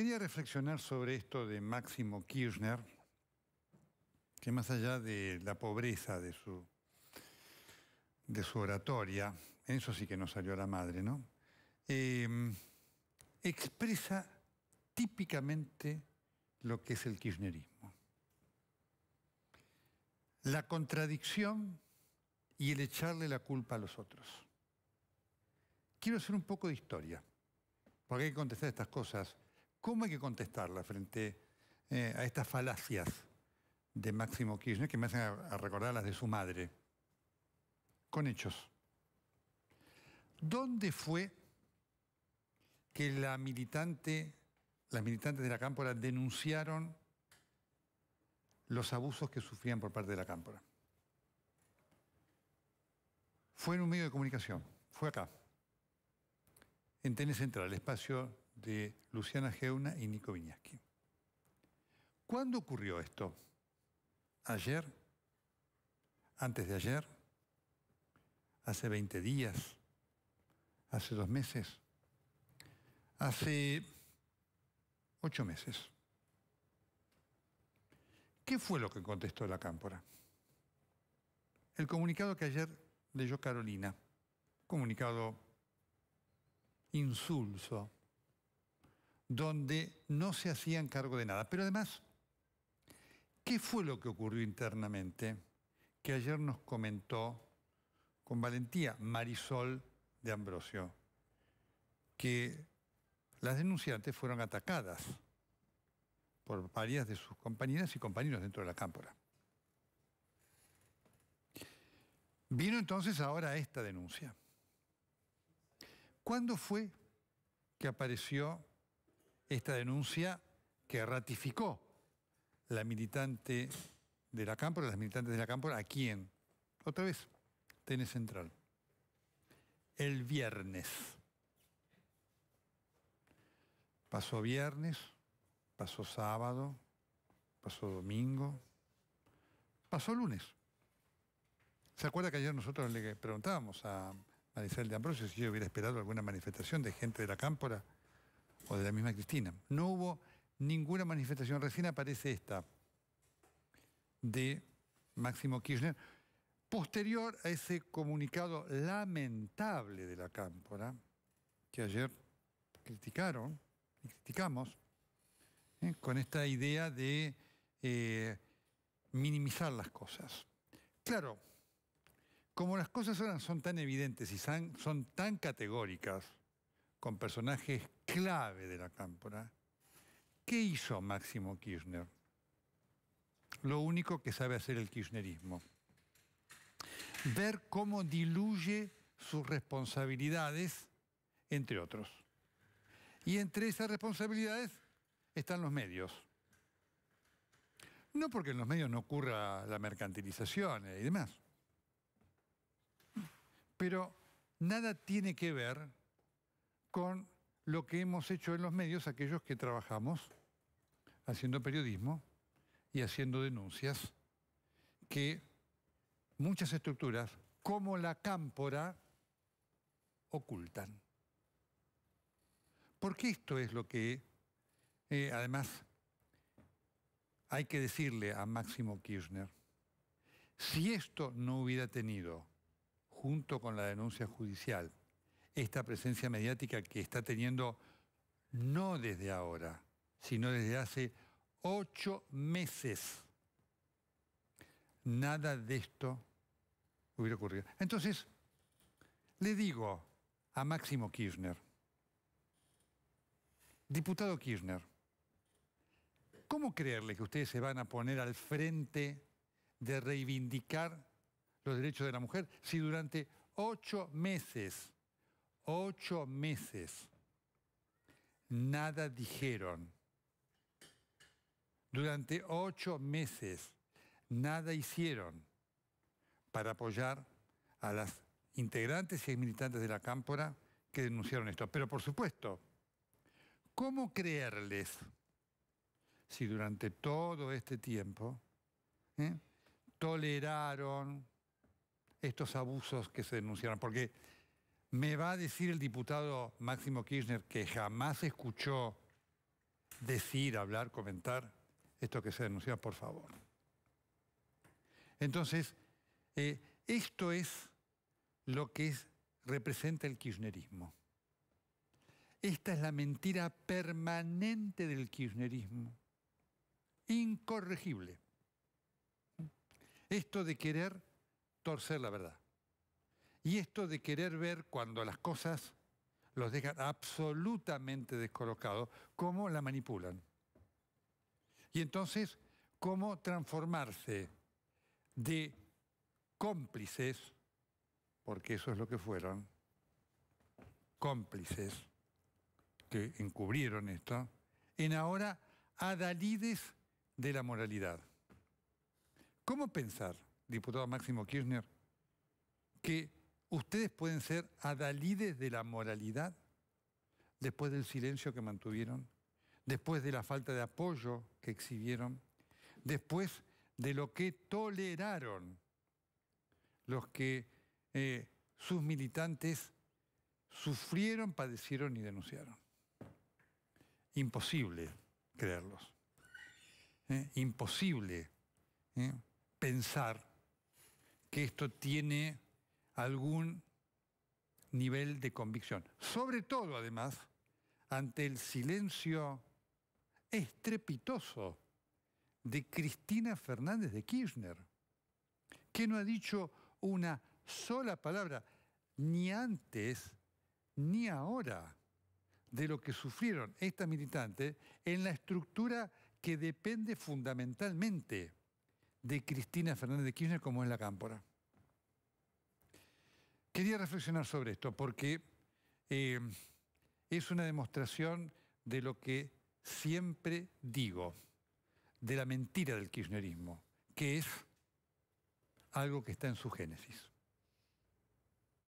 Quería reflexionar sobre esto de Máximo Kirchner, que más allá de la pobreza de su, de su oratoria, en eso sí que nos salió a la madre, ¿no? Em, expresa típicamente lo que es el kirchnerismo. La contradicción y el echarle la culpa a los otros. Quiero hacer un poco de historia, porque hay que contestar estas cosas ¿Cómo hay que contestarla frente eh, a estas falacias de Máximo Kirchner que me hacen a, recordar las de su madre? Con hechos. ¿Dónde fue que las militantes de la Cámpora denunciaron los abusos que sufrían por parte de la Cámpora? Fue en un medio de comunicación, fue acá, en TN Central, espacio de Luciana Geuna y Nico Viñaski. ¿Cuándo ocurrió esto? ¿Ayer? ¿Antes de ayer? ¿Hace 20 días? ¿Hace dos meses? ¿Hace ocho meses? ¿Qué fue lo que contestó la cámpora? El comunicado que ayer leyó Carolina, comunicado insulso, donde no se hacían cargo de nada. Pero además, ¿qué fue lo que ocurrió internamente que ayer nos comentó con valentía Marisol de Ambrosio? Que las denunciantes fueron atacadas por varias de sus compañeras y compañeros dentro de la cámpora. Vino entonces ahora esta denuncia. ¿Cuándo fue que apareció esta denuncia que ratificó la militante de la Cámpora, las militantes de la Cámpora, ¿a quién? Otra vez, TN Central. El viernes. Pasó viernes, pasó sábado, pasó domingo, pasó lunes. ¿Se acuerda que ayer nosotros le preguntábamos a Maricel de Ambrosio si yo hubiera esperado alguna manifestación de gente de la Cámpora? o de la misma Cristina. No hubo ninguna manifestación, recién aparece esta de Máximo Kirchner, posterior a ese comunicado lamentable de la Cámpora, que ayer criticaron y criticamos, ¿eh? con esta idea de eh, minimizar las cosas. Claro, como las cosas son tan evidentes y son tan categóricas, con personajes clave de la cámpora. ¿Qué hizo Máximo Kirchner? Lo único que sabe hacer el kirchnerismo. Ver cómo diluye sus responsabilidades, entre otros. Y entre esas responsabilidades están los medios. No porque en los medios no ocurra la mercantilización y demás, pero nada tiene que ver con lo que hemos hecho en los medios aquellos que trabajamos haciendo periodismo y haciendo denuncias, que muchas estructuras, como la cámpora, ocultan. Porque esto es lo que, eh, además, hay que decirle a Máximo Kirchner. Si esto no hubiera tenido, junto con la denuncia judicial, esta presencia mediática que está teniendo no desde ahora, sino desde hace ocho meses. Nada de esto hubiera ocurrido. Entonces, le digo a Máximo Kirchner, diputado Kirchner, ¿cómo creerle que ustedes se van a poner al frente de reivindicar los derechos de la mujer si durante ocho meses Ocho meses. Nada dijeron. Durante ocho meses nada hicieron para apoyar a las integrantes y militantes de la Cámpora que denunciaron esto. Pero por supuesto, ¿cómo creerles si durante todo este tiempo ¿eh? toleraron estos abusos que se denunciaron? Porque ¿Me va a decir el diputado Máximo Kirchner que jamás escuchó decir, hablar, comentar esto que se denuncia, por favor? Entonces, eh, esto es lo que representa el kirchnerismo. Esta es la mentira permanente del kirchnerismo, incorregible. Esto de querer torcer la verdad. Y esto de querer ver cuando las cosas los dejan absolutamente descolocados, cómo la manipulan. Y entonces, cómo transformarse de cómplices, porque eso es lo que fueron, cómplices que encubrieron esto, en ahora adalides de la moralidad. ¿Cómo pensar, diputado Máximo Kirchner, que ¿Ustedes pueden ser adalides de la moralidad después del silencio que mantuvieron, después de la falta de apoyo que exhibieron, después de lo que toleraron los que eh, sus militantes sufrieron, padecieron y denunciaron? Imposible creerlos. ¿eh? Imposible ¿eh? pensar que esto tiene algún nivel de convicción. Sobre todo, además, ante el silencio estrepitoso de Cristina Fernández de Kirchner, que no ha dicho una sola palabra, ni antes ni ahora, de lo que sufrieron estas militantes en la estructura que depende fundamentalmente de Cristina Fernández de Kirchner, como es la Cámpora. Quería reflexionar sobre esto porque eh, es una demostración de lo que siempre digo, de la mentira del kirchnerismo, que es algo que está en su génesis.